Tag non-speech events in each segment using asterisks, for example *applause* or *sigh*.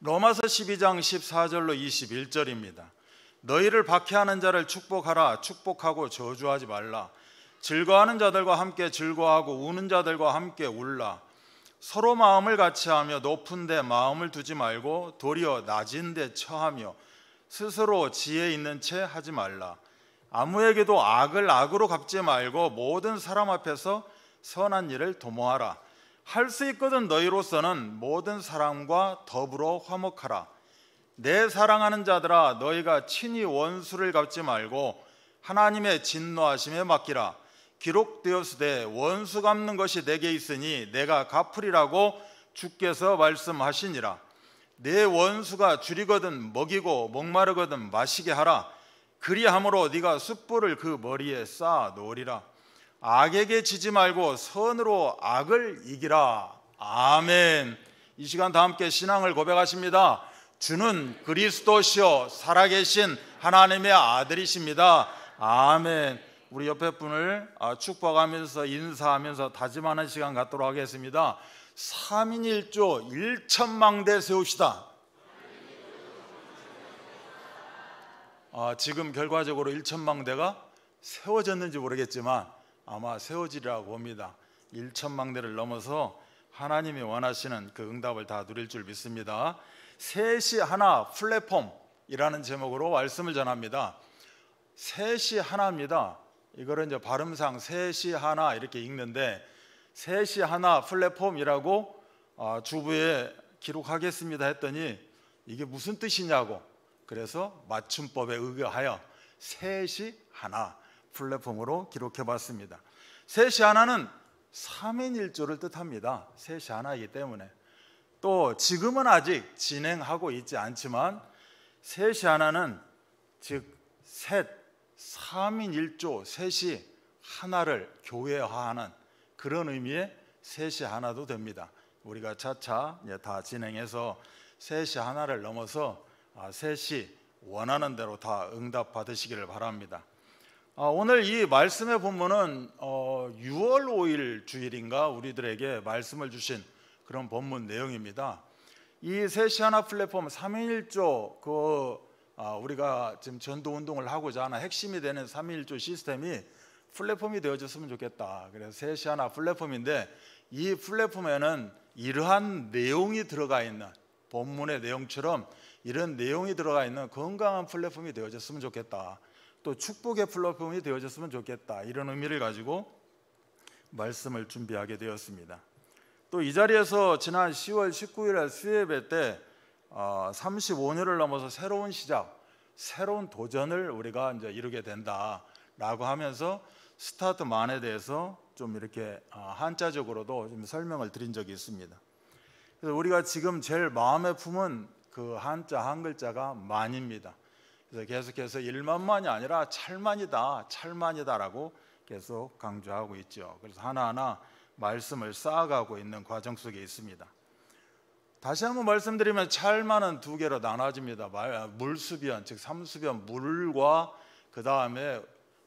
로마서 12장 14절로 21절입니다. 너희를 박해하는 자를 축복하라 축복하고 저주하지 말라 즐거워하는 자들과 함께 즐거워하고 우는 자들과 함께 울라 서로 마음을 같이하며 높은 데 마음을 두지 말고 도리어 낮은 데 처하며 스스로 지혜 있는 채 하지 말라 아무에게도 악을 악으로 갚지 말고 모든 사람 앞에서 선한 일을 도모하라 할수 있거든 너희로서는 모든 사람과 더불어 화목하라 내 사랑하는 자들아 너희가 친히 원수를 갚지 말고 하나님의 진노하심에 맡기라 기록되었으되 원수 갚는 것이 내게 있으니 내가 갚으리라고 주께서 말씀하시니라 내 원수가 줄이거든 먹이고 목마르거든 마시게 하라 그리함으로 네가 숯불을 그 머리에 쌓아 놓으리라 악에게 지지 말고 선으로 악을 이기라. 아멘. 이 시간 다 함께 신앙을 고백하십니다. 주는 그리스도시요 살아계신 하나님의 아들이십니다. 아멘. 우리 옆에 분을 아, 축복하면서 인사하면서 다짐하는 시간 갖도록 하겠습니다. 3인 1조 1천망대 세웁시다 아, 지금 결과적으로 1천망대가 세워졌는지 모르겠지만 아마 세워지리라고 봅니다. 1천만 대를 넘어서 하나님이 원하시는 그 응답을 다 누릴 줄 믿습니다. 셋이 하나 플랫폼이라는 제목으로 말씀을 전합니다. 셋이 하나입니다. 이거는 이제 발음상 셋이 하나 이렇게 읽는데 셋이 하나 플랫폼이라고 아, 주부에 기록하겠습니다 했더니 이게 무슨 뜻이냐고 그래서 맞춤법에 의거하여 셋이 하나 플랫폼으로 기록해 봤습니다. 셋이 하나는 3인 1조를 뜻합니다. 셋이 하나이기 때문에. 또 지금은 아직 진행하고 있지 않지만 셋이 하나는 즉 셋, 3인 1조, 셋이 하나를 교회화하는 그런 의미의 셋이 하나도 됩니다. 우리가 차차 다 진행해서 셋이 하나를 넘어서 아, 셋이 원하는 대로 다 응답 받으시기를 바랍니다. 아, 오늘 이 말씀의 본문은 6월 어, 5일 주일인가 우리들에게 말씀을 주신 그런 본문 내용입니다. 이 세시 하나 플랫폼 3일조 그 아, 우리가 지금 전도 운동을 하고자 하는 핵심이 되는 3일조 시스템이 플랫폼이 되어졌으면 좋겠다. 그래서 세시 하나 플랫폼인데 이 플랫폼에는 이러한 내용이 들어가 있는 본문의 내용처럼 이런 내용이 들어가 있는 건강한 플랫폼이 되어졌으면 좋겠다. 또 축복의 플랫폼이 되어졌으면 좋겠다 이런 의미를 가지고 말씀을 준비하게 되었습니다. 또 이 자리에서 지난 10월 19일 수예배 때 35년을 어, 넘어서 새로운 시작, 새로운 도전을 우리가 이제 이루게 된다라고 하면서 스타트만에 대해서 좀 이렇게 어, 한자적으로도 좀 설명을 드린 적이 있습니다. 그래서 우리가 지금 제일 마음에 품은 그 한자 한 글자가 만입니다. 그래서 계속해서 일만만이 아니라 찰만이다, 찰만이다라고 계속 강조하고 있죠. 그래서 하나하나 말씀을 쌓아가고 있는 과정 속에 있습니다. 다시 한번 말씀드리면 찰만은 두 개로 나눠집니다. 아, 물수변, 즉 삼수변 물과 그 다음에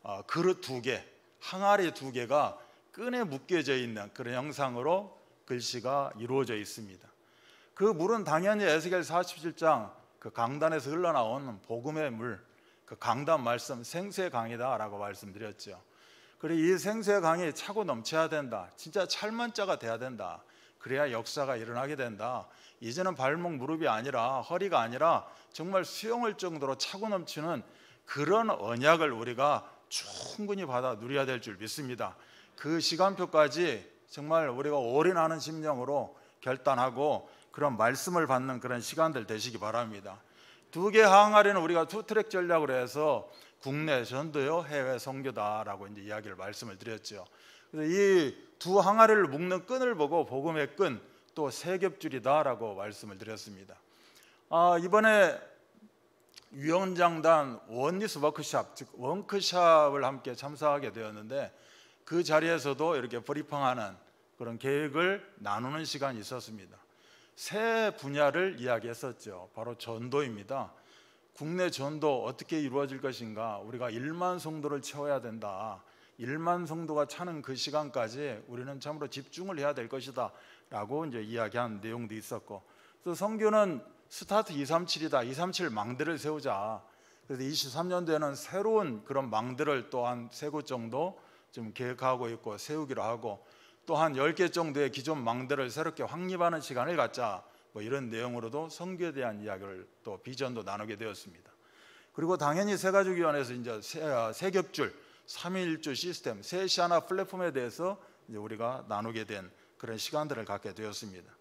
아, 그릇 두 개, 항아리 두 개가 끈에 묶여져 있는 그런 형상으로 글씨가 이루어져 있습니다. 그 물은 당연히 에스겔 47장 그 강단에서 흘러나온 복음의 물, 그 강단 말씀 생수의 강이다라고 말씀드렸죠. 그리고 이 생수의 강이 차고 넘쳐야 된다. 진짜 찰만자가 돼야 된다. 그래야 역사가 일어나게 된다. 이제는 발목 무릎이 아니라 허리가 아니라 정말 수영을 정도로 차고 넘치는 그런 언약을 우리가 충분히 받아 누려야 될 줄 믿습니다. 그 시간표까지 정말 우리가 올인하는 심정으로 결단하고 그런 말씀을 받는 그런 시간들 되시기 바랍니다. 두 개 항아리는 우리가 투 트랙 전략으로 해서 국내 전도요, 해외 선교다라고 이제 이야기를 말씀을 드렸죠. 그래서 이 두 항아리를 묶는 끈을 보고 복음의 끈, 또 세 겹줄이다라고 말씀을 드렸습니다. 아, 이번에 위원장단 원리스 워크샵, 즉 원크샵을 함께 참석하게 되었는데 그 자리에서도 이렇게 브리핑하는 그런 계획을 나누는 시간이 있었습니다. 세 분야를 이야기했었죠. 바로 전도입니다. 국내 전도 어떻게 이루어질 것인가? 우리가 1만 성도를 채워야 된다. 1만 성도가 차는 그 시간까지 우리는 참으로 집중을 해야 될 것이다라고 이제 이야기한 내용도 있었고. 또 성교는 스타트 237이다. 237 망대를 세우자. 그래서 23년도에는 새로운 그런 망들을 또한 세 곳 정도 좀 계획하고 있고 세우기로 하고 또한 10개 정도의 기존 망대를 새롭게 확립하는 시간을 갖자 뭐 이런 내용으로도 성교에 대한 이야기를 또 비전도 나누게 되었습니다. 그리고 당연히 세가족위원회에서 이제 세, 아, 세 겹줄 3일주 시스템, 세 시하나 플랫폼에 대해서 이제 우리가 나누게 된 그런 시간들을 갖게 되었습니다.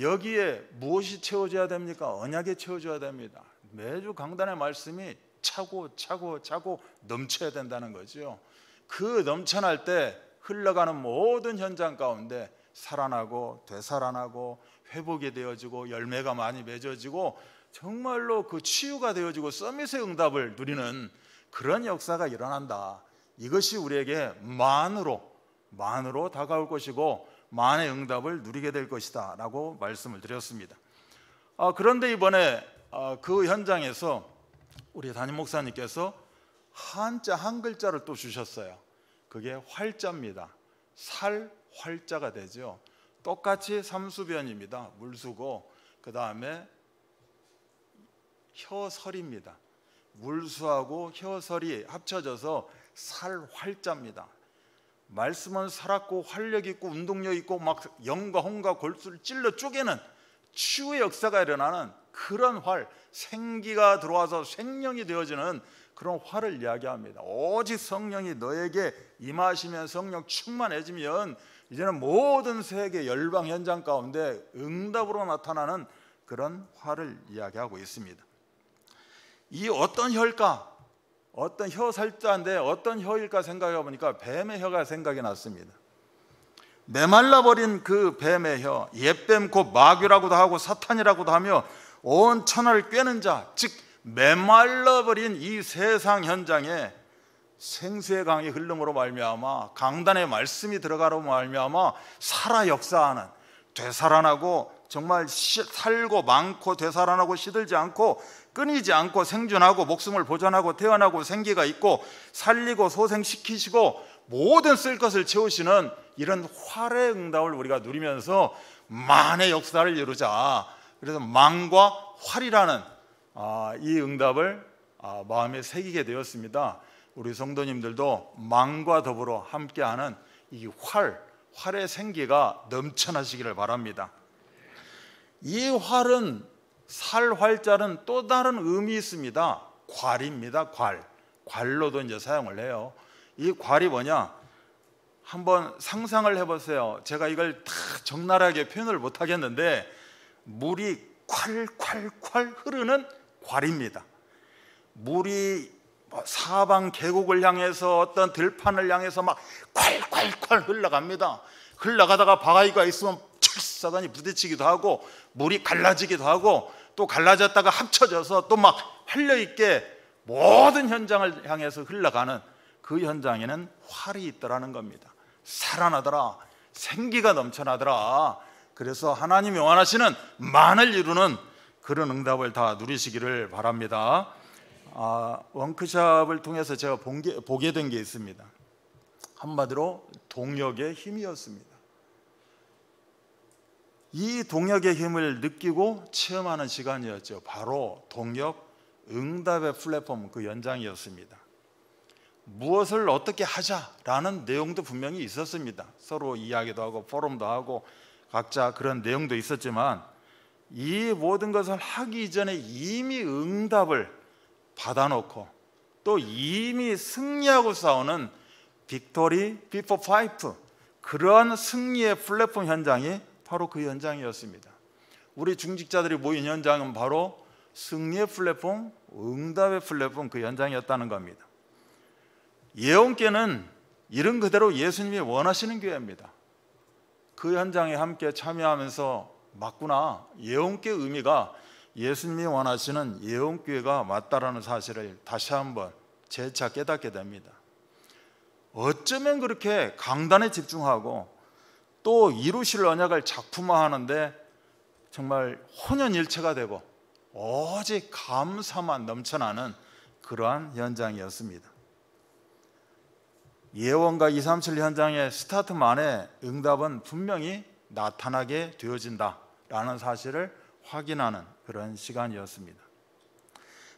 여기에 무엇이 채워져야 됩니까? 언약에 채워져야 됩니다. 매주 강단의 말씀이 차고 차고 차고 넘쳐야 된다는 거죠. 그 넘쳐날 때 흘러가는 모든 현장 가운데 살아나고 되살아나고 회복이 되어지고 열매가 많이 맺어지고 정말로 그 치유가 되어지고 서밋의 응답을 누리는 그런 역사가 일어난다. 이것이 우리에게 만으로 만으로 다가올 것이고 만의 응답을 누리게 될 것이다라고 말씀을 드렸습니다. 아, 그런데 이번에 아, 그 현장에서 우리 담임 목사님께서 한자 한 글자를 또 주셨어요. 그게 활자입니다. 살 활자가 되죠. 똑같이 삼수변입니다. 물수고 그 다음에 혀설입니다. 물수하고 혀설이 합쳐져서 살 활자입니다. 말씀은 살았고 활력 있고 운동력 있고 막 영과 홍과 골수를 찔러 쪼개는 치유의 역사가 일어나는 그런 활 생기가 들어와서 생명이 되어지는 그런 화를 이야기합니다. 오직 성령이 너에게 임하시면 성령 충만해지면 이제는 모든 세계 열방 현장 가운데 응답으로 나타나는 그런 화를 이야기하고 있습니다. 이 어떤 혈가, 어떤 혀 살자인데 어떤 혀일까 생각해 보니까 뱀의 혀가 생각이 났습니다. 메말라 버린 그 뱀의 혀, 옛뱀 곧 마귀라고도 하고 사탄이라고도 하며 온 천하를 꿰는 자, 즉 메말라버린 이 세상 현장에 생수의 강이 흘름으로 말미암아 강단의 말씀이 들어가로 말미암아 살아 역사하는 되살아나고 정말 시, 살고 많고 되살아나고 시들지 않고 끊이지 않고 생존하고 목숨을 보존하고 태어나고 생기가 있고 살리고 소생시키시고 모든 쓸 것을 채우시는 이런 활의 응답을 우리가 누리면서 만의 역사를 이루자 그래서 망과 활이라는 아, 이 응답을 아, 마음에 새기게 되었습니다. 우리 성도님들도 망과 더불어 함께하는 이 활, 활의 생기가 넘쳐나시기를 바랍니다. 이 활은 살 활자는 또 다른 의미 있습니다. 괄입니다. 괄. 괄로도 이제 사용을 해요. 이 괄이 뭐냐? 한번 상상을 해보세요. 제가 이걸 다 적나라하게 표현을 못 하겠는데 물이 콸콸콸 흐르는 괄입니다. 물이 뭐 사방 계곡을 향해서 어떤 들판을 향해서 막 콸콸콸 흘러갑니다. 흘러가다가 바위가 있으면 철사단이 부딪히기도 하고 물이 갈라지기도 하고 또 갈라졌다가 합쳐져서 또막 활려 있게 모든 현장을 향해서 흘러가는 그 현장에는 활이 있더라는 겁니다. 살아나더라. 생기가 넘쳐나더라. 그래서 하나님이 원하시는 만을 이루는 그런 응답을 다 누리시기를 바랍니다. 아, 원크샵을 통해서 제가 게, 보게 된 게 있습니다. 한마디로 동력의 힘이었습니다. 이 동력의 힘을 느끼고 체험하는 시간이었죠. 바로 동력 응답의 플랫폼 그 연장이었습니다. 무엇을 어떻게 하자라는 내용도 분명히 있었습니다. 서로 이야기도 하고 포럼도 하고 각자 그런 내용도 있었지만 이 모든 것을 하기 전에 이미 응답을 받아놓고 또 이미 승리하고 싸우는 빅토리 비포 파이프 그러한 승리의 플랫폼 현장이 바로 그 현장이었습니다. 우리 중직자들이 모인 현장은 바로 승리의 플랫폼, 응답의 플랫폼 그 현장이었다는 겁니다. 예언계는 이런 그대로 예수님이 원하시는 교회입니다. 그 현장에 함께 참여하면서 맞구나. 예언교 의미가 예수님이 원하시는 예언교회가 맞다라는 사실을 다시 한번 재차 깨닫게 됩니다. 어쩌면 그렇게 강단에 집중하고 또 이루실 언약을 작품화하는데 정말 혼연일체가 되고 오직 감사만 넘쳐나는 그러한 현장이었습니다. 예원과 237 현장의 스타트만의 응답은 분명히 나타나게 되어진다. 라는 사실을 확인하는 그런 시간이었습니다.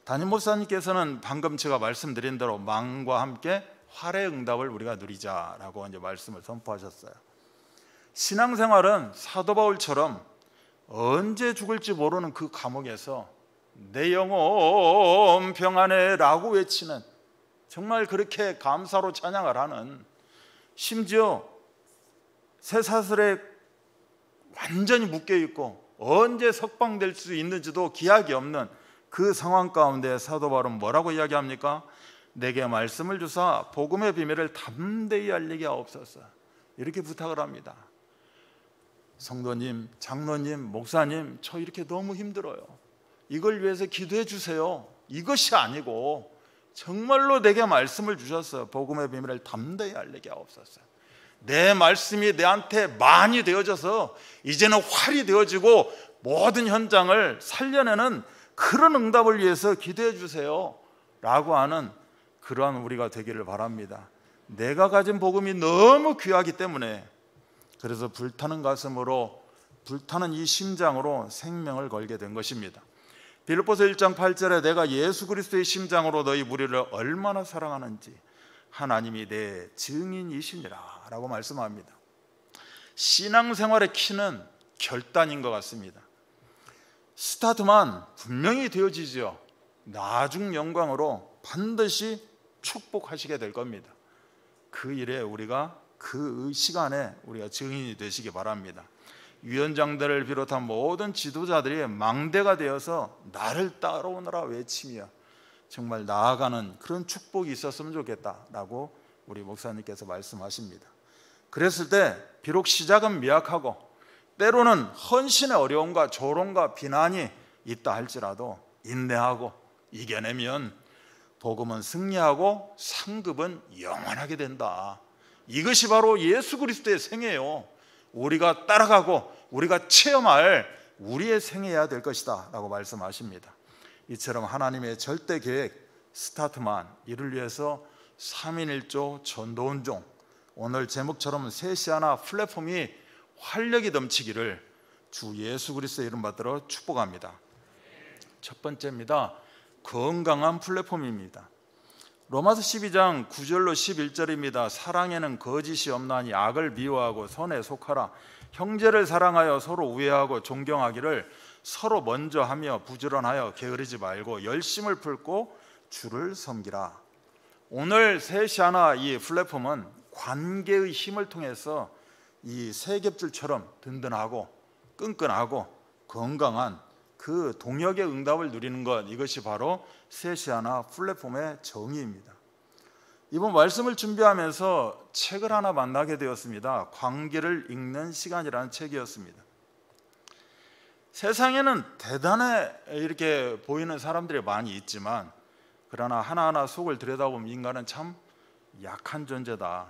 담임 목사님께서는 방금 제가 말씀드린 대로 망과 함께 활의 응답을 우리가 누리자라고 이제 말씀을 선포하셨어요. 신앙생활은 사도 바울처럼 언제 죽을지 모르는 그 감옥에서 내 영혼 평안해라고 외치는 정말 그렇게 감사로 찬양을 하는 심지어 새사슬의 완전히 묶여 있고 언제 석방될 수 있는지도 기약이 없는 그 상황 가운데 사도 바울은 뭐라고 이야기합니까? 내게 말씀을 주사 복음의 비밀을 담대히 알리게 하옵소서. 이렇게 부탁을 합니다. 성도님, 장로님, 목사님, 저 이렇게 너무 힘들어요. 이걸 위해서 기도해 주세요. 이것이 아니고 정말로 내게 말씀을 주셨어요. 복음의 비밀을 담대히 알리게 하옵소서. 내 말씀이 내한테 많이 되어져서 이제는 활이 되어지고 모든 현장을 살려내는 그런 응답을 위해서 기대해 주세요. 라고 하는 그러한 우리가 되기를 바랍니다. 내가 가진 복음이 너무 귀하기 때문에 그래서 불타는 가슴으로 불타는 이 심장으로 생명을 걸게 된 것입니다. 빌보서 1장 8절에 내가 예수 그리스도의 심장으로 너희 무리를 얼마나 사랑하는지 하나님이 내 증인이시니라 라고 말씀합니다. 신앙생활의 키는 결단인 것 같습니다. 스타트만 분명히 되어지지 나중 영광으로 반드시 축복하시게 될 겁니다. 그 일에 우리가 그 시간에 우리가 증인이 되시기 바랍니다. 위원장들을 비롯한 모든 지도자들이 망대가 되어서 나를 따라오느라 외치며 정말 나아가는 그런 축복이 있었으면 좋겠다라고 우리 목사님께서 말씀하십니다. 그랬을 때 비록 시작은 미약하고 때로는 헌신의 어려움과 조롱과 비난이 있다 할지라도 인내하고 이겨내면 복음은 승리하고 상급은 영원하게 된다. 이것이 바로 예수 그리스도의 생애요. 우리가 따라가고 우리가 체험할 우리의 생애야 될 것이다라고 말씀하십니다. 이처럼 하나님의 절대 계획 스타트만 이를 위해서 3인1조 전도운종 오늘 제목처럼 셋이 하나 플랫폼이 활력이 넘치기를 주 예수 그리스의 이름 받들어 축복합니다. 첫 번째입니다. 건강한 플랫폼입니다. 로마서 12장 9절로 11절입니다. 사랑에는 거짓이 없나니 악을 미워하고 선에 속하라. 형제를 사랑하여 서로 우애하고 존경하기를 서로 먼저 하며 부지런하여 게으르지 말고 열심을 풀고 주를 섬기라. 오늘 세시아나 이 플랫폼은 관계의 힘을 통해서 이 세겹줄처럼 든든하고 끈끈하고 건강한 그 동역의 응답을 누리는 것 이것이 바로 세시아나 플랫폼의 정의입니다. 이번 말씀을 준비하면서 책을 하나 만나게 되었습니다. 관계를 읽는 시간이라는 책이었습니다. 세상에는 대단해 이렇게 보이는 사람들이 많이 있지만 그러나 하나하나 속을 들여다보면 인간은 참 약한 존재다.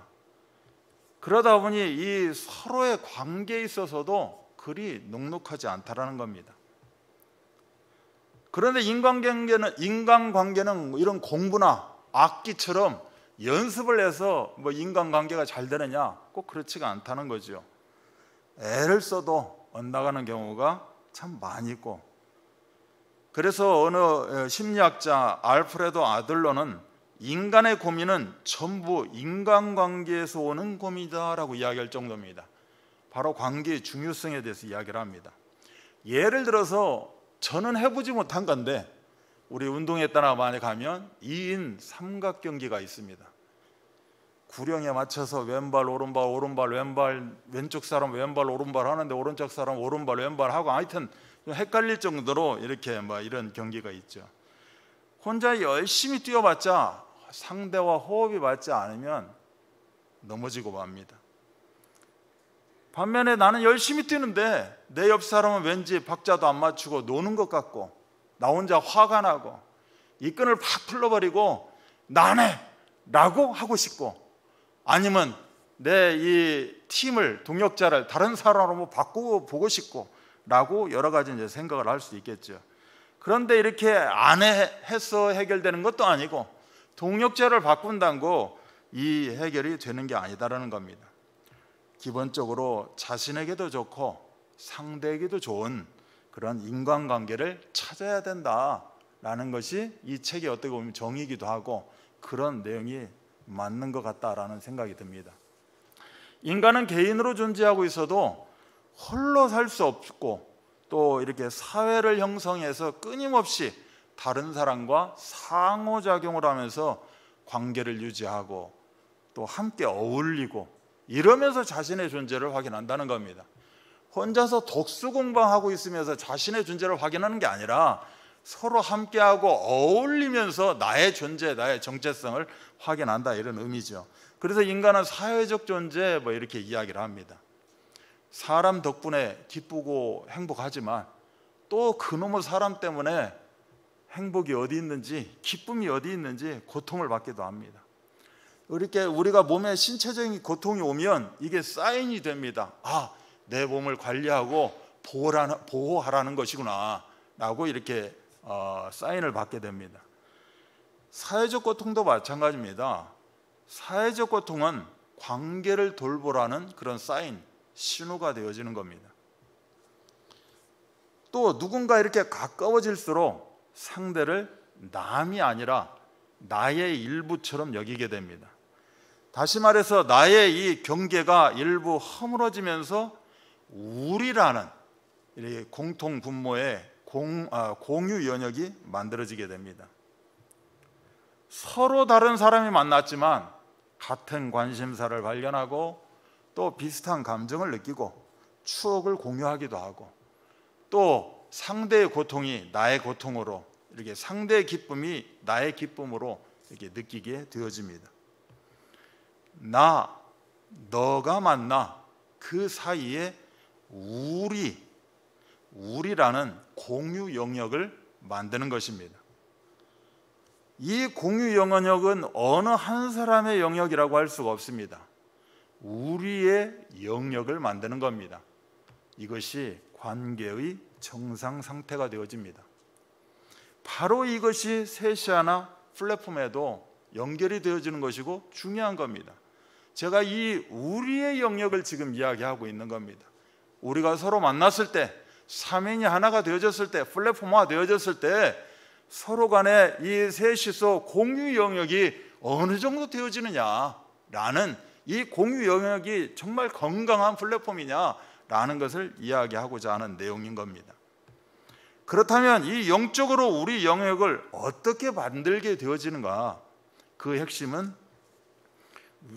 그러다 보니 이 서로의 관계에 있어서도 그리 녹록하지 않다라는 겁니다. 그런데 인간관계는 인간관계는 이런 공부나 악기처럼 연습을 해서 뭐 인간관계가 잘 되느냐 꼭 그렇지가 않다는 거죠. 애를 써도 엇나가는 경우가 참 많이 있고 그래서 어느 심리학자 알프레도 아들러는 인간의 고민은 전부 인간관계에서 오는 고민이다라고 이야기할 정도입니다. 바로 관계의 중요성에 대해서 이야기를 합니다. 예를 들어서 저는 해보지 못한 건데 우리 운동에 따라 많이 가면 2인 삼각 경기가 있습니다. 구령에 맞춰서 왼발 오른발 오른발 왼발 왼쪽 사람 왼발 오른발 하는데 오른쪽 사람 오른발 왼발 하고 하여튼 헷갈릴 정도로 이렇게 막 이런 경기가 있죠. 혼자 열심히 뛰어봤자 상대와 호흡이 맞지 않으면 넘어지고 맙니다. 반면에 나는 열심히 뛰는데 내 옆 사람은 왠지 박자도 안 맞추고 노는 것 같고 나 혼자 화가 나고 이 끈을 팍 풀러버리고 나네 라고 하고 싶고 아니면 내 이 팀을 동력자를 다른 사람으로 바꾸어 보고 싶고라고 여러 가지 이제 생각을 할 수 있겠죠. 그런데 이렇게 안 해서 해결되는 것도 아니고 동력자를 바꾼다고 이 해결이 되는 게 아니다라는 겁니다. 기본적으로 자신에게도 좋고 상대에게도 좋은 그런 인간관계를 찾아야 된다라는 것이 이 책의 어떻게 보면 정의기도 이 하고 그런 내용이 맞는 것 같다라는 생각이 듭니다. 인간은 개인으로 존재하고 있어도 홀로 살 수 없고 또 이렇게 사회를 형성해서 끊임없이 다른 사람과 상호작용을 하면서 관계를 유지하고 또 함께 어울리고 이러면서 자신의 존재를 확인한다는 겁니다. 혼자서 독수 공방하고 있으면서 자신의 존재를 확인하는 게 아니라 서로 함께하고 어울리면서 나의 존재, 나의 정체성을 확인한다 이런 의미죠. 그래서 인간은 사회적 존재 뭐 이렇게 이야기를 합니다. 사람 덕분에 기쁘고 행복하지만 또 그놈의 사람 때문에 행복이 어디 있는지 기쁨이 어디 있는지 고통을 받기도 합니다. 이렇게 우리가 몸에 신체적인 고통이 오면 이게 사인이 됩니다. 아, 내 몸을 관리하고 보호하라는 것이구나. 라고 이렇게 어, 사인을 받게 됩니다. 사회적 고통도 마찬가지입니다. 사회적 고통은 관계를 돌보라는 그런 사인, 신호가 되어지는 겁니다. 또 누군가 이렇게 가까워질수록 상대를 남이 아니라 나의 일부처럼 여기게 됩니다. 다시 말해서 나의 이 경계가 일부 허물어지면서 우리라는 공통 분모에 공, 아, 공유 연역이 만들어지게 됩니다. 서로 다른 사람이 만났지만 같은 관심사를 발견하고 또 비슷한 감정을 느끼고 추억을 공유하기도 하고 또 상대의 고통이 나의 고통으로 이렇게 상대의 기쁨이 나의 기쁨으로 이렇게 느끼게 되어집니다. 나, 너가 만나 그 사이에 우리 우리라는 공유 영역을 만드는 것입니다. 이 공유 영역은 어느 한 사람의 영역이라고 할 수가 없습니다. 우리의 영역을 만드는 겁니다. 이것이 관계의 정상 상태가 되어집니다. 바로 이것이 세시아나 플랫폼에도 연결이 되어지는 것이고 중요한 겁니다. 제가 이 우리의 영역을 지금 이야기하고 있는 겁니다. 우리가 서로 만났을 때 삼인이 하나가 되어졌을 때, 플랫폼화 되어졌을 때 서로 간에 이 셋이서 공유 영역이 어느 정도 되어지느냐라는 이 공유 영역이 정말 건강한 플랫폼이냐라는 것을 이야기하고자 하는 내용인 겁니다. 그렇다면 이 영적으로 우리 영역을 어떻게 만들게 되어지는가? 그 핵심은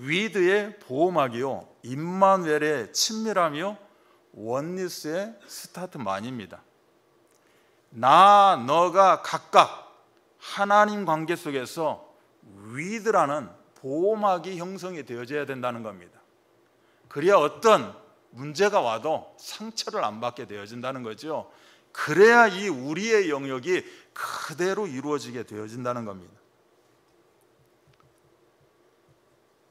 위드의 보호막이요, 임만누엘의 친밀함이요, 원리스의 스타트만입니다. 나, 너가 각각 하나님 관계 속에서 위드라는 보호막이 형성이 되어져야 된다는 겁니다. 그래야 어떤 문제가 와도 상처를 안 받게 되어진다는 거죠. 그래야 이 우리의 영역이 그대로 이루어지게 되어진다는 겁니다.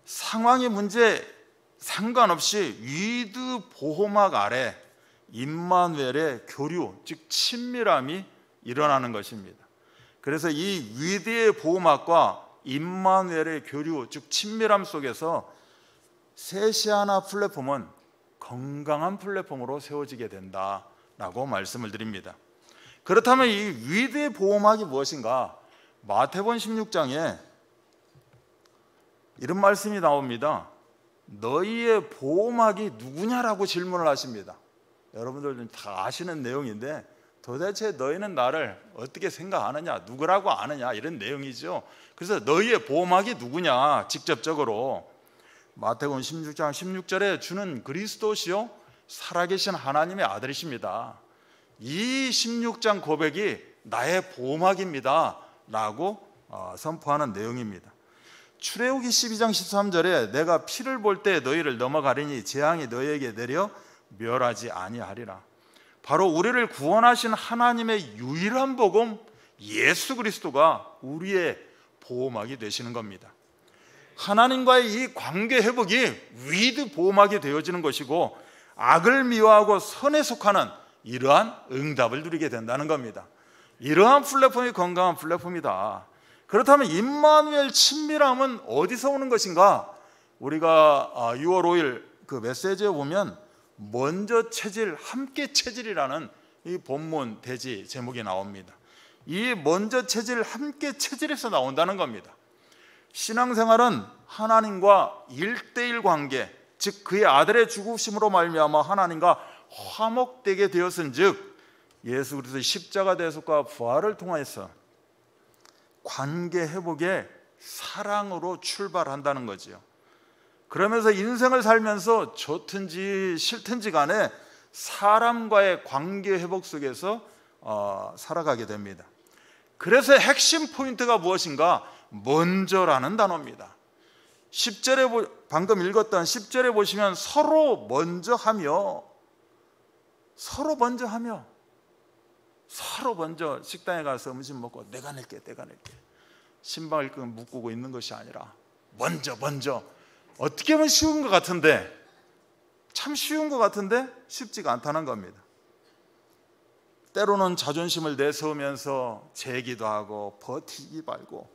상황의 문제 상관없이 위드 보호막 아래 임마누엘의 교류, 즉 친밀함이 일어나는 것입니다. 그래서 이 위대의 보호막과 임마누의 교류, 즉 친밀함 속에서 세시아나 플랫폼은 건강한 플랫폼으로 세워지게 된다라고 말씀을 드립니다. 그렇다면 이 위대의 보호막이 무엇인가? 마태본 16장에 이런 말씀이 나옵니다. 너희의 보호막이 누구냐라고 질문을 하십니다. 여러분들 다 아시는 내용인데 도대체 너희는 나를 어떻게 생각하느냐, 누구라고 아느냐 이런 내용이죠. 그래서 너희의 보호막이 누구냐 직접적으로 마태복음 16장 16절에 주는 그리스도시요 살아계신 하나님의 아들이십니다. 이 16장 고백이 나의 보호막입니다라고 어, 선포하는 내용입니다. 출애굽기 12장 13절에 내가 피를 볼 때 너희를 넘어가리니 재앙이 너희에게 내려 멸하지 아니하리라. 바로 우리를 구원하신 하나님의 유일한 복음 예수 그리스도가 우리의 보호막이 되시는 겁니다. 하나님과의 이 관계 회복이 위드 보호막이 되어지는 것이고 악을 미워하고 선에 속하는 이러한 응답을 누리게 된다는 겁니다. 이러한 플랫폼이 건강한 플랫폼이다. 그렇다면 임마누엘 친밀함은 어디서 오는 것인가? 우리가 6월 아, 5일 그 메시지에 보면 먼저 체질 함께 체질이라는 이 본문 대지 제목이 나옵니다. 이 먼저 체질 함께 체질에서 나온다는 겁니다. 신앙생활은 하나님과 일대일 관계, 즉 그의 아들의 죽으심으로 말미암아 하나님과 화목되게 되었은즉 예수 그리스도 의 십자가 대속과 부활을 통하여서 관계 회복에 사랑으로 출발한다는 거지요. 그러면서 인생을 살면서 좋든지 싫든지 간에 사람과의 관계 회복 속에서 어, 살아가게 됩니다. 그래서 핵심 포인트가 무엇인가? 먼저라는 단어입니다. 10절에 방금 읽었던 10절에 보시면 서로 먼저 하며 서로 먼저 하며 서로 먼저 식당에 가서 음식 먹고 내가 낼게 내가 낼게 신발끈 그 묶고 있는 것이 아니라 먼저 먼저 어떻게 하면 쉬운 것 같은데 참 쉬운 것 같은데 쉽지가 않다는 겁니다 때로는 자존심을 내세우면서 재기도 하고 버티기 말고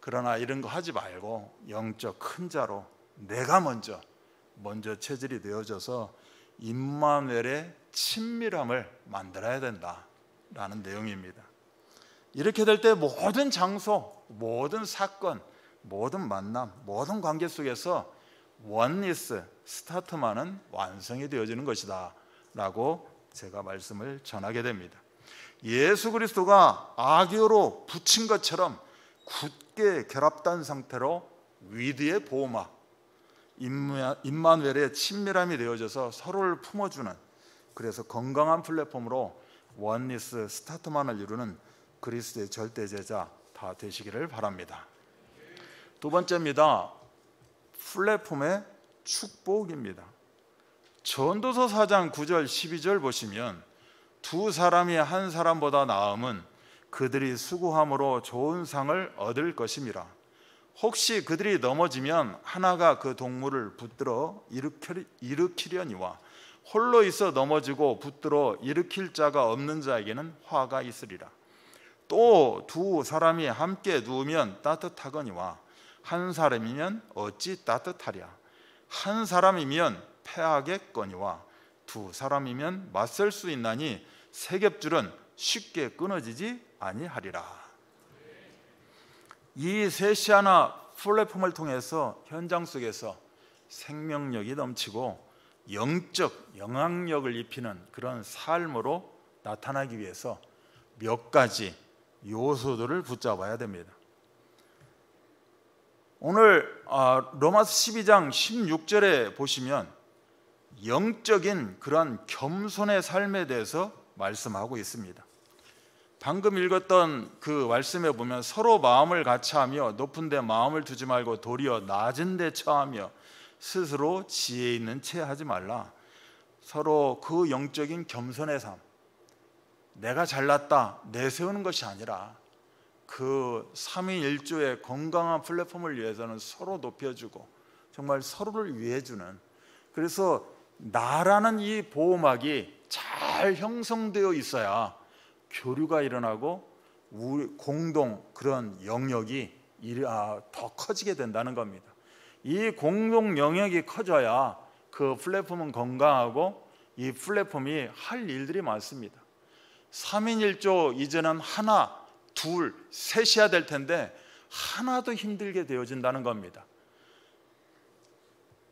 그러나 이런 거 하지 말고 영적 큰 자로 내가 먼저 먼저 체질이 되어져서 임마누엘의 친밀함을 만들어야 된다. 라는 내용입니다. 이렇게 될 때 모든 장소, 모든 사건, 모든 만남, 모든 관계 속에서 원리스, 스타트만은 완성이 되어지는 것이다 라고 제가 말씀을 전하게 됩니다. 예수 그리스도가 악교로 붙인 것처럼 굳게 결합된 상태로 위드의 보호막, 임마누엘의 친밀함이 되어져서 서로를 품어주는 그래서 건강한 플랫폼으로 원리스 스타트만을 이루는 그리스도의 절대 제자 다 되시기를 바랍니다. 두 번째입니다. 플랫폼의 축복입니다. 전도서 4장 9절 12절 보시면 두 사람이 한 사람보다 나음은 그들이 수고함으로 좋은 상을 얻을 것입니다. 혹시 그들이 넘어지면 하나가 그 동물을 붙들어 일으키려니와 홀로 있어 넘어지고 붙들어 일으킬 자가 없는 자에게는 화가 있으리라. 또 두 사람이 함께 누우면 따뜻하거니와 한 사람이면 어찌 따뜻하랴. 한 사람이면 패하겠거니와 두 사람이면 맞설 수 있나니 세 겹줄은 쉽게 끊어지지 아니하리라. 이 세시 하나 플랫폼을 통해서 현장 속에서 생명력이 넘치고 영적 영향력을 입히는 그런 삶으로 나타나기 위해서 몇 가지 요소들을 붙잡아야 됩니다. 오늘 아, 로마서 12장 16절에 보시면 영적인 그러한 겸손의 삶에 대해서 말씀하고 있습니다. 방금 읽었던 그 말씀에 보면 서로 마음을 같이 하며 높은 데 마음을 두지 말고 도리어 낮은 데 처하며 스스로 지혜 있는 채 하지 말라. 서로 그 영적인 겸손의 삶, 내가 잘났다 내세우는 것이 아니라 그 3인 1조의 건강한 플랫폼을 위해서는 서로 높여주고 정말 서로를 위해주는 그래서 나라는 이 보호막이 잘 형성되어 있어야 교류가 일어나고 우리 공동 그런 영역이 아, 더 커지게 된다는 겁니다. 이 공동 영역이 커져야 그 플랫폼은 건강하고 이 플랫폼이 할 일들이 많습니다. 3인 1조 이제는 하나, 둘, 셋이야 될 텐데 하나도 힘들게 되어진다는 겁니다.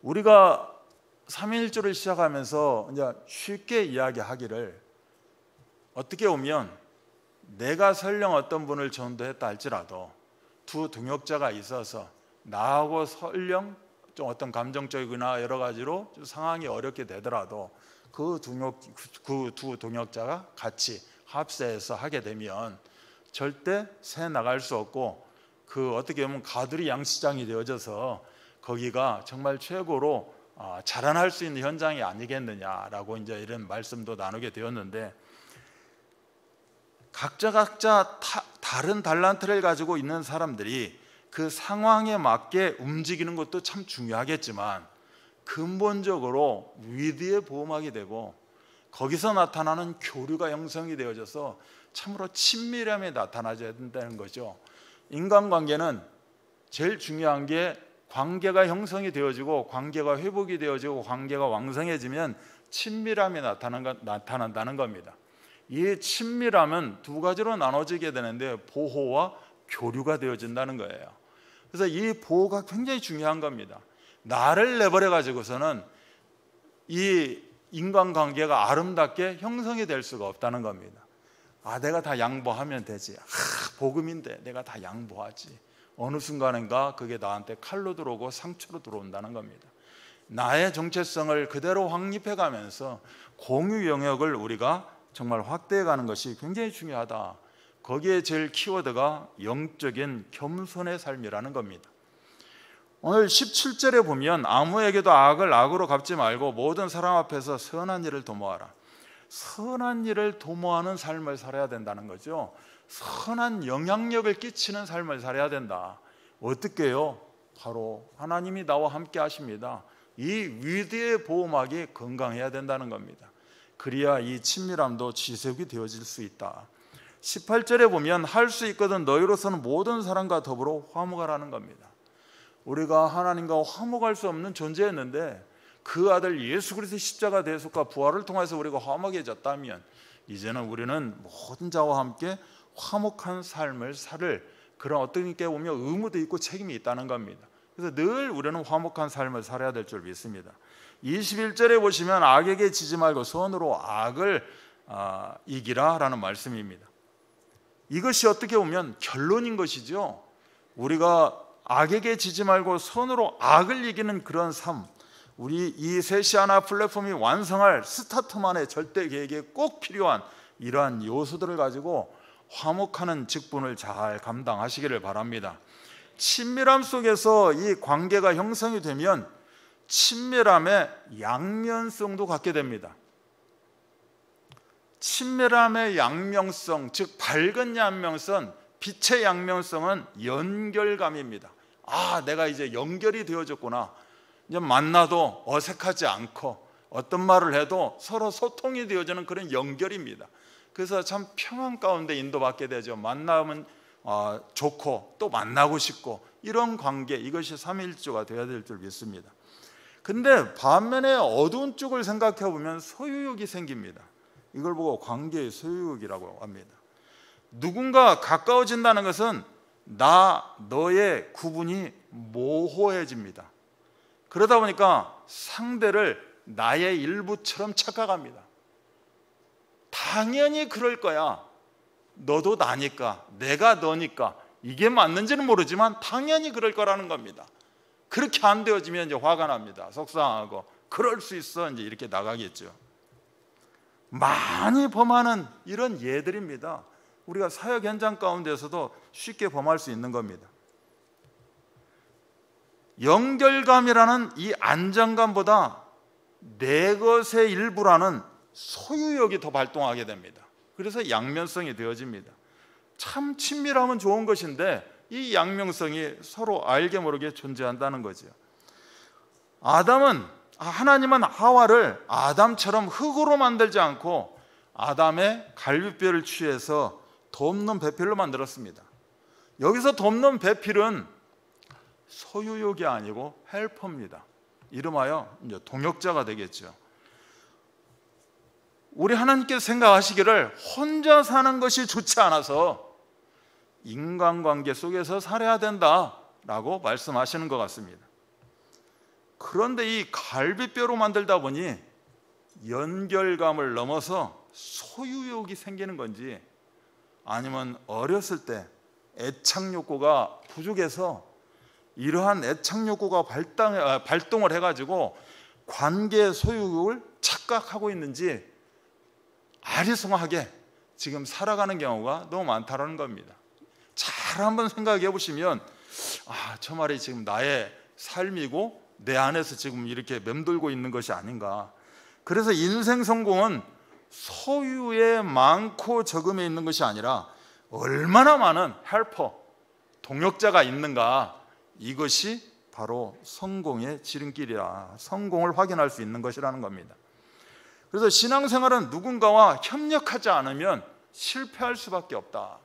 우리가 3인 1조를 시작하면서 이제 쉽게 이야기하기를 어떻게 보면 내가 설령 어떤 분을 전도했다 할지라도 두 동역자가 있어서 나하고 설령 좀 어떤 감정적이거나 여러 가지로 상황이 어렵게 되더라도 그 동역 그두 동역자가 같이 합세해서 하게 되면 절대 새 나갈 수 없고 그 어떻게 보면 가두리 양시장이 되어져서 거기가 정말 최고로 아, 자라날 수 있는 현장이 아니겠느냐라고 이제 이런 말씀도 나누게 되었는데 각자 각자 다른 달란트를 가지고 있는 사람들이 그 상황에 맞게 움직이는 것도 참 중요하겠지만 근본적으로 위드의 보호막이 되고 거기서 나타나는 교류가 형성이 되어져서 참으로 친밀함이 나타나져야 된다는 거죠. 인간관계는 제일 중요한 게 관계가 형성이 되어지고 관계가 회복이 되어지고 관계가 왕성해지면 친밀함이 나타난다는 겁니다. 이 친밀함은 두 가지로 나눠지게 되는데 보호와 교류가 되어진다는 거예요. 그래서 이 보호가 굉장히 중요한 겁니다. 나를 내버려 가지고서는 이 인간관계가 아름답게 형성이 될 수가 없다는 겁니다. 아, 내가 다 양보하면 되지. 아, 복음인데 내가 다 양보하지. 어느 순간인가 그게 나한테 칼로 들어오고 상처로 들어온다는 겁니다. 나의 정체성을 그대로 확립해 가면서 공유 영역을 우리가 정말 확대해 가는 것이 굉장히 중요하다. 거기에 제일 키워드가 영적인 겸손의 삶이라는 겁니다. 오늘 17절에 보면 아무에게도 악을 악으로 갚지 말고 모든 사람 앞에서 선한 일을 도모하라. 선한 일을 도모하는 삶을 살아야 된다는 거죠. 선한 영향력을 끼치는 삶을 살아야 된다. 어떻게요? 바로 하나님이 나와 함께 하십니다. 이 위대의 보호막이 건강해야 된다는 겁니다. 그래야 이 친밀함도 지속이 되어질 수 있다. 18절에 보면 할 수 있거든 너희로서는 모든 사람과 더불어 화목하라는 겁니다. 우리가 하나님과 화목할 수 없는 존재였는데 그 아들 예수 그리스도의 십자가 대속과 부활을 통해서 우리가 화목해졌다면 이제는 우리는 모든 자와 함께 화목한 삶을 살을 그런 어떤 게 보면 의무도 있고 책임이 있다는 겁니다. 그래서 늘 우리는 화목한 삶을 살아야 될 줄 믿습니다. 21절에 보시면 악에게 지지 말고 손으로 악을 아, 이기라라는 말씀입니다. 이것이 어떻게 보면 결론인 것이죠. 우리가 악에게 지지 말고 선으로 악을 이기는 그런 삶. 우리 이 세시아나 플랫폼이 완성할 스타트만의 절대 계획에 꼭 필요한 이러한 요소들을 가지고 화목하는 직분을 잘 감당하시기를 바랍니다. 친밀함 속에서 이 관계가 형성이 되면 친밀함의 양면성도 갖게 됩니다. 친밀함의 양명성, 즉 밝은 양명성, 빛의 양명성은 연결감입니다. 아, 내가 이제 연결이 되어졌구나. 이제 만나도 어색하지 않고 어떤 말을 해도 서로 소통이 되어지는 그런 연결입니다. 그래서 참 평안 가운데 인도받게 되죠. 만나면 어, 좋고 또 만나고 싶고 이런 관계 이것이 삼일조가 되어야 될 줄 믿습니다. 근데 반면에 어두운 쪽을 생각해 보면 소유욕이 생깁니다. 이걸 보고 관계의 소유욕이라고 합니다. 누군가 가까워진다는 것은 나, 너의 구분이 모호해집니다. 그러다 보니까 상대를 나의 일부처럼 착각합니다. 당연히 그럴 거야. 너도 나니까, 내가 너니까. 이게 맞는지는 모르지만 당연히 그럴 거라는 겁니다. 그렇게 안 되어지면 이제 화가 납니다. 속상하고 그럴 수 있어 이제 이렇게 나가겠죠. 많이 범하는 이런 예들입니다. 우리가 사역 현장 가운데서도 쉽게 범할 수 있는 겁니다. 연결감이라는 이 안정감보다 내 것의 일부라는 소유욕이 더 발동하게 됩니다. 그래서 양면성이 되어집니다. 참 친밀함은 좋은 것인데 이 양면성이 서로 알게 모르게 존재한다는 거죠. 아담은 아, 하나님은 하와를 아담처럼 흙으로 만들지 않고 아담의 갈비뼈를 취해서 돕는 배필로 만들었습니다. 여기서 돕는 배필은 소유욕이 아니고 헬퍼입니다. 이름하여 이제 동역자가 되겠죠. 우리 하나님께서 생각하시기를 혼자 사는 것이 좋지 않아서 인간관계 속에서 살아야 된다라고 말씀하시는 것 같습니다. 그런데 이 갈비뼈로 만들다 보니 연결감을 넘어서 소유욕이 생기는 건지 아니면 어렸을 때 애착욕구가 부족해서 이러한 애착욕구가 발당, 아, 발동을 해가지고 관계 소유욕을 착각하고 있는지 아리송하게 지금 살아가는 경우가 너무 많다라는 겁니다. 잘 한번 생각해 보시면 아, 저 말이 지금 나의 삶이고 내 안에서 지금 이렇게 맴돌고 있는 것이 아닌가. 그래서 인생 성공은 소유의 많고 적음에 있는 것이 아니라 얼마나 많은 헬퍼, 동역자가 있는가. 이것이 바로 성공의 지름길이라 성공을 확인할 수 있는 것이라는 겁니다. 그래서 신앙생활은 누군가와 협력하지 않으면 실패할 수밖에 없다.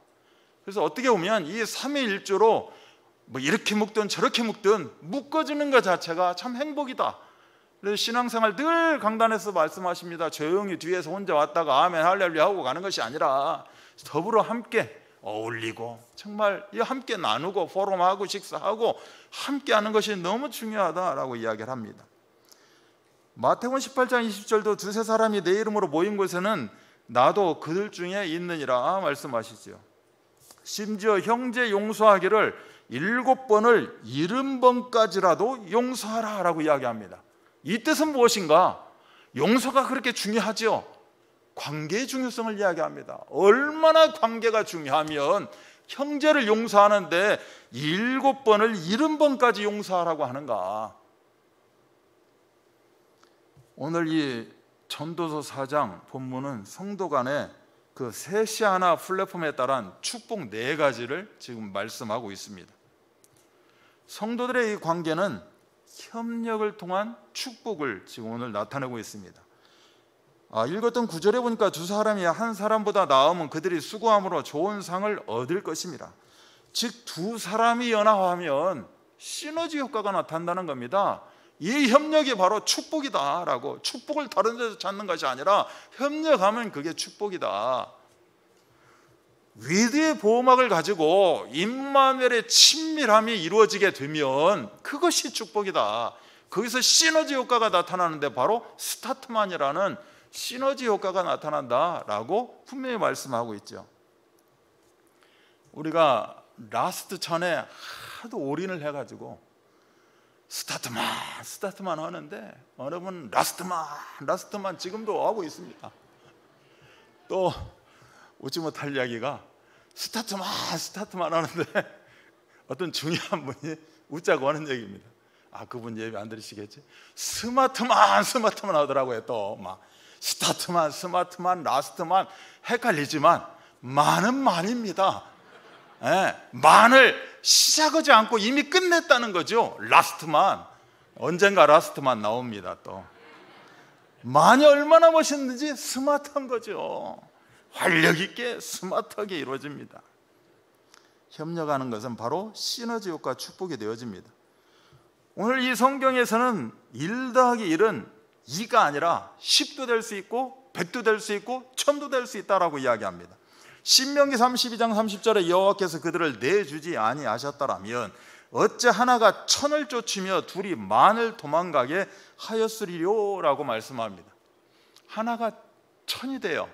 그래서 어떻게 보면 이 삼위일조로 뭐 이렇게 묶든 저렇게 묶든 묶어주는 것 자체가 참 행복이다. 그래서 신앙생활 늘 강단에서 말씀하십니다. 조용히 뒤에서 혼자 왔다가 아멘 할렐루야 하고 가는 것이 아니라 더불어 함께 어울리고 정말 함께 나누고 포럼하고 식사하고 함께 하는 것이 너무 중요하다라고 이야기를 합니다. 마태복 18장 20절도 두세 사람이 내 이름으로 모인 곳에는 나도 그들 중에 있느니라 말씀하시지요. 심지어 형제 용서하기를 일곱 번을 일흔 번까지라도 용서하라 라고 이야기합니다. 이 뜻은 무엇인가? 용서가 그렇게 중요하지 관계의 중요성을 이야기합니다. 얼마나 관계가 중요하면 형제를 용서하는데 일곱 번을 일흔 번까지 용서하라고 하는가? 오늘 이 전도서 4장 본문은 성도 간의 그 세시 하나 플랫폼에 따른 축복 네 가지를 지금 말씀하고 있습니다. 성도들의 이 관계는 협력을 통한 축복을 지금 오늘 나타내고 있습니다. 아, 읽었던 구절에 보니까 두 사람이 한 사람보다 나음은 그들이 수고함으로 좋은 상을 얻을 것입니다. 즉 두 사람이 연합하면 시너지 효과가 나타난다는 겁니다. 이 협력이 바로 축복이다라고 축복을 다른 데서 찾는 것이 아니라 협력하면 그게 축복이다. 위드의 보호막을 가지고 인마누의 친밀함이 이루어지게 되면 그것이 축복이다. 거기서 시너지 효과가 나타나는데 바로 스타트만이라는 시너지 효과가 나타난다라고 분명히 말씀하고 있죠. 우리가 라스트 전에 하도 올인을 해가지고 스타트만 스타트만 하는데 여러분 라스트만 라스트만 지금도 하고 있습니다. 또 웃지 못할 이야기가 스타트만 스타트만 하는데 *laughs* 어떤 중요한 분이 웃자고 하는 얘기입니다. 아 그분 예배 안 들으시겠지? 스마트만 스마트만 하더라고요 또 막 스타트만 스마트만 라스트만 헷갈리지만 만은 만입니다. 예, 만을 시작하지 않고 이미 끝냈다는 거죠. 라스트만 언젠가 라스트만 나옵니다 또. 만이 얼마나 멋있는지 스마트한 거죠. 활력 있게 스마트하게 이루어집니다. 협력하는 것은 바로 시너지 효과 축복이 되어집니다. 오늘 이 성경에서는 1 더하기 1은 2가 아니라 10도 될 수 있고 100도 될 수 있고 1000도 될 수 있다라고 이야기합니다. 신명기 32장 30절에 여호와께서 그들을 내주지 아니하셨다라면 어째 하나가 천을 쫓으며 둘이 만을 도망가게 하였으리요라고 말씀합니다. 하나가 천이 돼요.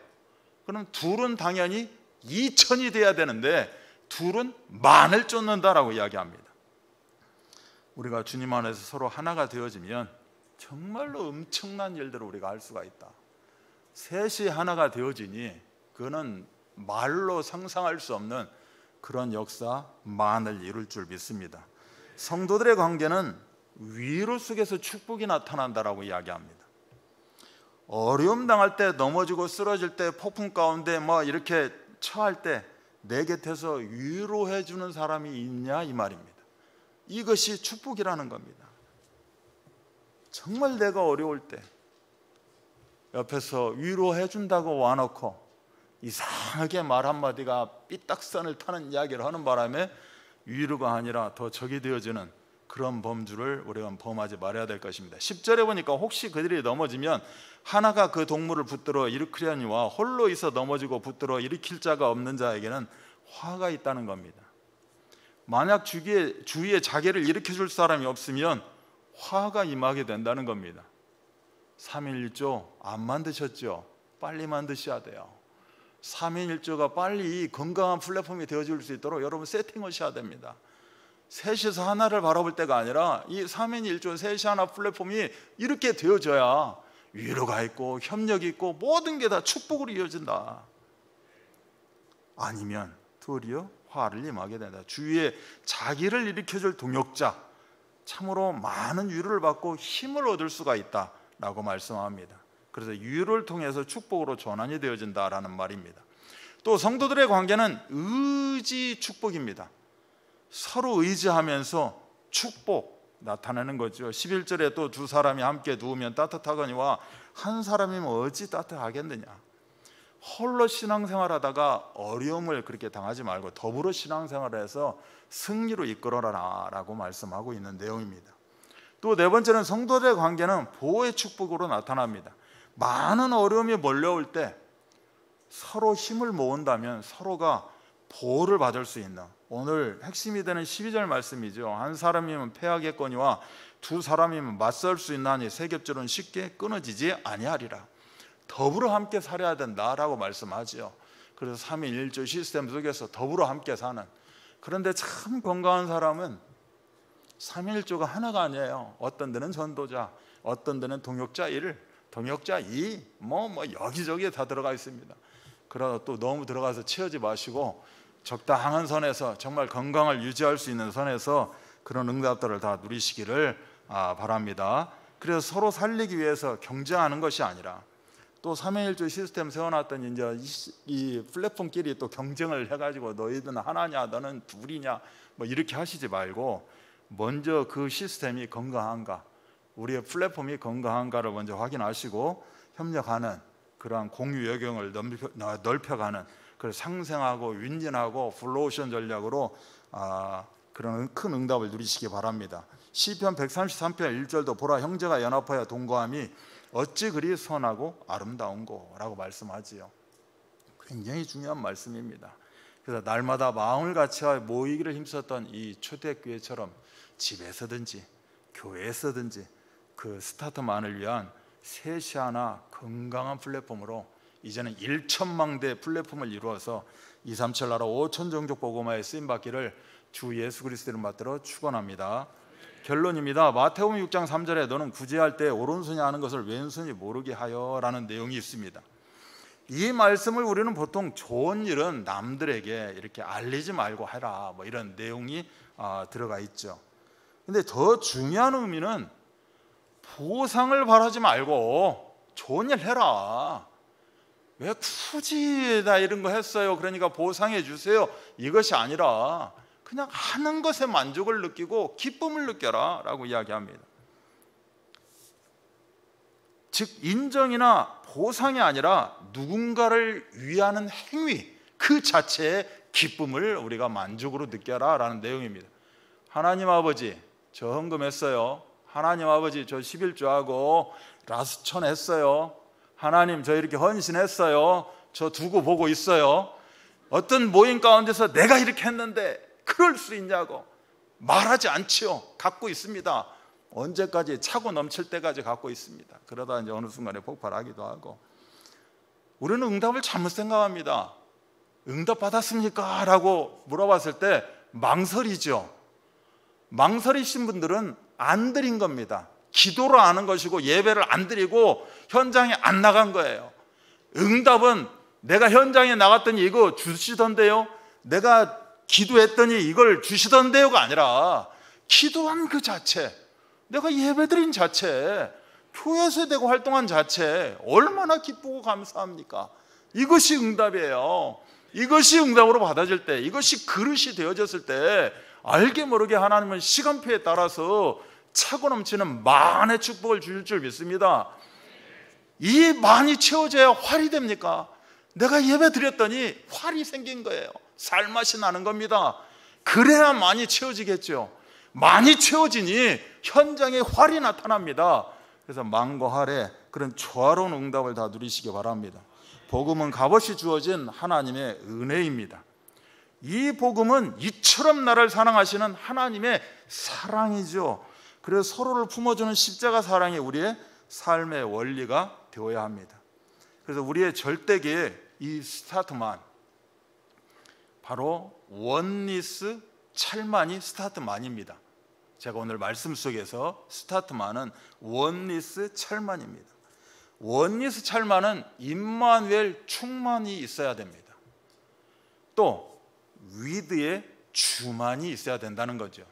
그럼 둘은 당연히 2천이 돼야 되는데 둘은 만을 쫓는다라고 이야기합니다. 우리가 주님 안에서 서로 하나가 되어지면 정말로 엄청난 일들을 우리가 알 수가 있다. 셋이 하나가 되어지니 그는 말로 상상할 수 없는 그런 역사 만을 이룰 줄 믿습니다. 성도들의 관계는 위로 속에서 축복이 나타난다라고 이야기합니다. 어려움 당할 때 넘어지고 쓰러질 때 폭풍 가운데 막 뭐 이렇게 처할 때 내 곁에서 위로해 주는 사람이 있냐 이 말입니다. 이것이 축복이라는 겁니다. 정말 내가 어려울 때 옆에서 위로해 준다고 와놓고 이상하게 말 한마디가 삐딱선을 타는 이야기를 하는 바람에 위로가 아니라 더 적이 되어지는 그런 범주를 우리가 범하지 말아야 될 것입니다. 10절에 보니까 혹시 그들이 넘어지면 하나가 그 동물을 붙들어 일으키려니와 홀로 있어 넘어지고 붙들어 일으킬 자가 없는 자에게는 화가 있다는 겁니다. 만약 주위에, 주위에 자기를 일으켜줄 사람이 없으면 화가 임하게 된다는 겁니다. 3.1조 안 만드셨죠? 빨리 만드셔야 돼요. 3.1조가 빨리 건강한 플랫폼이 되어줄 수 있도록 여러분 세팅하셔야 됩니다. 셋이서 하나를 바라볼 때가 아니라 이 3인 1조는 셋이 하나 플랫폼이 이렇게 되어져야 위로가 있고 협력이 있고 모든 게 다 축복으로 이어진다. 아니면 도리어 화를 임하게 된다. 주위에 자기를 일으켜줄 동역자, 참으로 많은 위로를 받고 힘을 얻을 수가 있다라고 말씀합니다. 그래서 위로를 통해서 축복으로 전환이 되어진다라는 말입니다. 또 성도들의 관계는 의지 축복입니다. 서로 의지하면서 축복 나타내는 거죠. 11절에 또 두 사람이 함께 누우면 따뜻하거니와 한 사람이면 뭐 어찌 따뜻하겠느냐. 홀로 신앙생활 하다가 어려움을 그렇게 당하지 말고 더불어 신앙생활 해서 승리로 이끌어라 라고 말씀하고 있는 내용입니다. 또 네 번째는 성도들의 관계는 보호의 축복으로 나타납니다. 많은 어려움이 몰려올 때 서로 힘을 모은다면 서로가 보호를 받을 수 있는 오늘 핵심이 되는 12절 말씀이죠. 한 사람이면 패하겠거니와 두 사람이면 맞설 수 있나니 세 겹줄은 쉽게 끊어지지 아니하리라. 더불어 함께 살아야 된다라고 말씀하지요. 그래서 삼일일조 시스템 속에서 더불어 함께 사는 그런데 참 건강한 사람은 삼일조가 하나가 아니에요. 어떤 데는 전도자, 어떤 데는 동역자 1, 동역자 2, 뭐, 뭐여기저기다 들어가 있습니다. 그러나 또 너무 들어가서 치우지 마시고 적당한 선에서 정말 건강을 유지할 수 있는 선에서 그런 응답들을 다 누리시기를 아, 바랍니다. 그래서 서로 살리기 위해서 경쟁하는 것이 아니라 또삼일조 시스템 세워놨던 이제 이 플랫폼끼리 또 경쟁을 해가지고 너희들은 하나냐 너는 둘이냐 뭐 이렇게 하시지 말고 먼저 그 시스템이 건강한가 우리의 플랫폼이 건강한가를 먼저 확인하시고 협력하는 그러한 공유 여경을 넓혀, 넓혀가는 그걸 상생하고 윈진하고 블루오션 전략으로 아, 그런 큰 응답을 누리시기 바랍니다. 시편 133편 1절도 보라 형제가 연합하여 동거함이 어찌 그리 선하고 아름다운고라고 말씀하지요. 굉장히 중요한 말씀입니다. 그래서 날마다 마음을 같이 모이기를 힘썼던 이 초대교회처럼 집에서든지 교회에서든지 그 스타트만을 위한 세시 하나 건강한 플랫폼으로 이제는 1천망대 플랫폼을 이루어서 2, 3천 나라 5천 종족 보고마에 쓰임 받기를 주 예수 그리스도를 받들어 축원합니다. 결론입니다. 마태복음 6장 3절에 너는 구제할 때 오른손이 하는 것을 왼손이 모르게 하여라는 내용이 있습니다. 이 말씀을 우리는 보통 좋은 일은 남들에게 이렇게 알리지 말고 해라 뭐 이런 내용이 아, 들어가 있죠. 근데 더 중요한 의미는 보상을 바라지 말고 좋은 일 해라. 왜 굳이 나 이런 거 했어요? 그러니까 보상해 주세요. 이것이 아니라 그냥 하는 것에 만족을 느끼고 기쁨을 느껴라 라고 이야기합니다. 즉, 인정이나 보상이 아니라 누군가를 위하는 행위 그 자체의 기쁨을 우리가 만족으로 느껴라 라는 내용입니다. 하나님 아버지, 저 헌금했어요. 하나님 아버지, 저 11조하고 라스천 했어요. 하나님 저 이렇게 헌신했어요. 저 두고 보고 있어요. 어떤 모임 가운데서 내가 이렇게 했는데 그럴 수 있냐고 말하지 않지요. 갖고 있습니다. 언제까지 차고 넘칠 때까지 갖고 있습니다. 그러다 이제 어느 순간에 폭발하기도 하고 우리는 응답을 잘못 생각합니다. 응답 받았습니까? 라고 물어봤을 때 망설이죠. 망설이신 분들은 안 드린 겁니다. 기도를 하는 것이고 예배를 안 드리고 현장에 안 나간 거예요. 응답은 내가 현장에 나갔더니 이거 주시던데요. 내가 기도했더니 이걸 주시던데요가 아니라 기도한 그 자체, 내가 예배드린 자체, 교회에서 되고 활동한 자체 얼마나 기쁘고 감사합니까? 이것이 응답이에요. 이것이 응답으로 받아질 때, 이것이 그릇이 되어졌을 때 알게 모르게 하나님은 시간표에 따라서 차고 넘치는 만의 축복을 주실 줄 믿습니다. 이 만이 채워져야 활이 됩니까? 내가 예배 드렸더니 활이 생긴 거예요. 살맛이 나는 겁니다. 그래야 많이 채워지겠죠. 많이 채워지니 현장에 활이 나타납니다. 그래서 망과 활에 그런 조화로운 응답을 다 누리시기 바랍니다. 복음은 값없이 주어진 하나님의 은혜입니다. 이 복음은 이처럼 나를 사랑하시는 하나님의 사랑이죠. 그래서 서로를 품어주는 십자가 사랑이 우리의 삶의 원리가 되어야 합니다. 그래서 우리의 절대계의 이 스타트만 바로 원리스 찰만이 스타트만입니다. 제가 오늘 말씀 속에서 스타트만은 원리스 찰만입니다. 원리스 찰만은 임마누엘 충만이 있어야 됩니다. 또 위드의 주만이 있어야 된다는 거죠.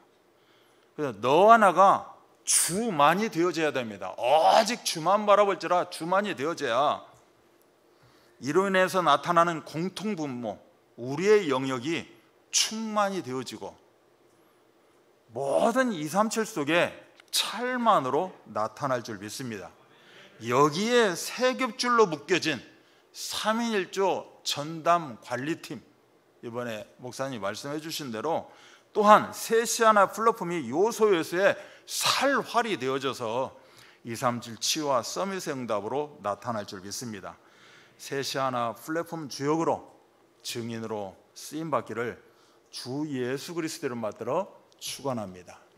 그래서 너 하나가 주만이 되어져야 됩니다. 오직 주만 바라볼지라 주만이 되어져야 이로 인해서 나타나는 공통분모 우리의 영역이 충만이 되어지고 모든 2, 3, 7 속에 찰만으로 나타날 줄 믿습니다. 여기에 세 겹줄로 묶여진 3인 1조 전담 관리팀 이번에 목사님 말씀해 주신 대로 또한 세시아나 플로폼이 요소요소의 살활이 되어져서 237 치유와 서밋의 응답으로 나타날 줄 믿습니다. 세시아나 플랫폼 주역으로 증인으로 쓰임 받기를 주 예수 그리스도를 맞들어 축원합니다.